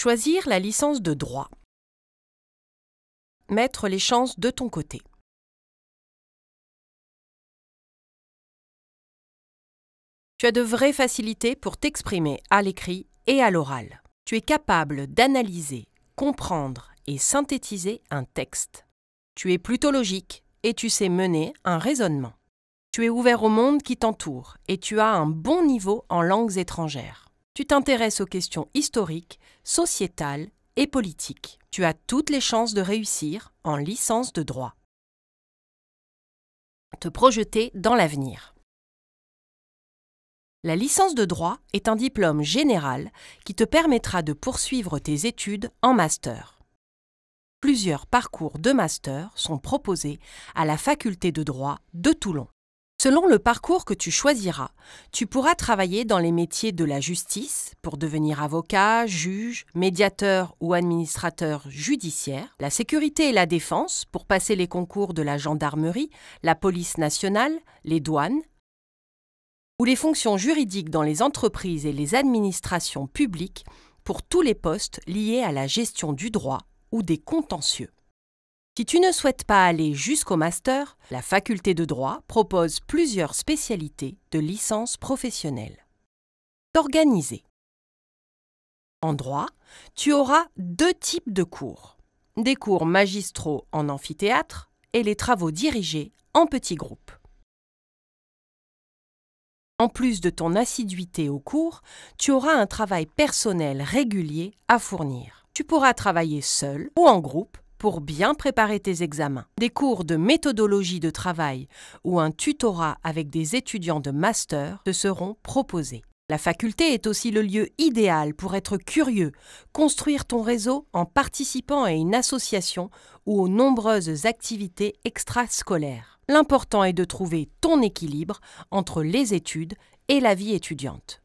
Choisir la licence de droit. Mettre les chances de ton côté. Tu as de vraies facilités pour t'exprimer à l'écrit et à l'oral. Tu es capable d'analyser, comprendre et synthétiser un texte. Tu es plutôt logique et tu sais mener un raisonnement. Tu es ouvert au monde qui t'entoure et tu as un bon niveau en langues étrangères tu t'intéresses aux questions historiques, sociétales et politiques. Tu as toutes les chances de réussir en licence de droit. Te projeter dans l'avenir. La licence de droit est un diplôme général qui te permettra de poursuivre tes études en master. Plusieurs parcours de master sont proposés à la faculté de droit de Toulon. Selon le parcours que tu choisiras, tu pourras travailler dans les métiers de la justice pour devenir avocat, juge, médiateur ou administrateur judiciaire, la sécurité et la défense pour passer les concours de la gendarmerie, la police nationale, les douanes, ou les fonctions juridiques dans les entreprises et les administrations publiques pour tous les postes liés à la gestion du droit ou des contentieux. Si tu ne souhaites pas aller jusqu'au master, la faculté de droit propose plusieurs spécialités de licence professionnelle. T'organiser. En droit, tu auras deux types de cours. Des cours magistraux en amphithéâtre et les travaux dirigés en petits groupes. En plus de ton assiduité au cours, tu auras un travail personnel régulier à fournir. Tu pourras travailler seul ou en groupe pour bien préparer tes examens. Des cours de méthodologie de travail ou un tutorat avec des étudiants de master te seront proposés. La faculté est aussi le lieu idéal pour être curieux, construire ton réseau en participant à une association ou aux nombreuses activités extrascolaires. L'important est de trouver ton équilibre entre les études et la vie étudiante.